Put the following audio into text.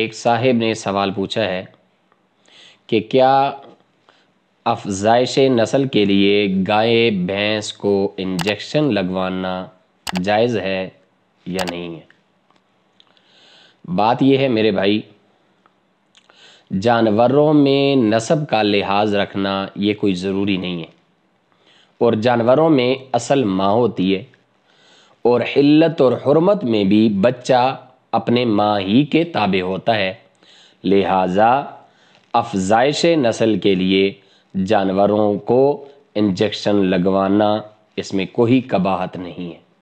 एक साहिब ने सवाल पूछा है कि क्या अफजाइश नस्ल के लिए गाय भैंस को इंजेक्शन लगवाना जायज़ है या नहीं है बात यह है मेरे भाई जानवरों में नसब का लिहाज रखना ये कोई ज़रूरी नहीं है और जानवरों में असल माँ होती है और हिल्लत और हरमत में भी बच्चा अपने माँ ही के ताबे होता है लिहाजा अफजाइश नस्ल के लिए जानवरों को इंजेक्शन लगवाना इसमें कोई कबाहत नहीं है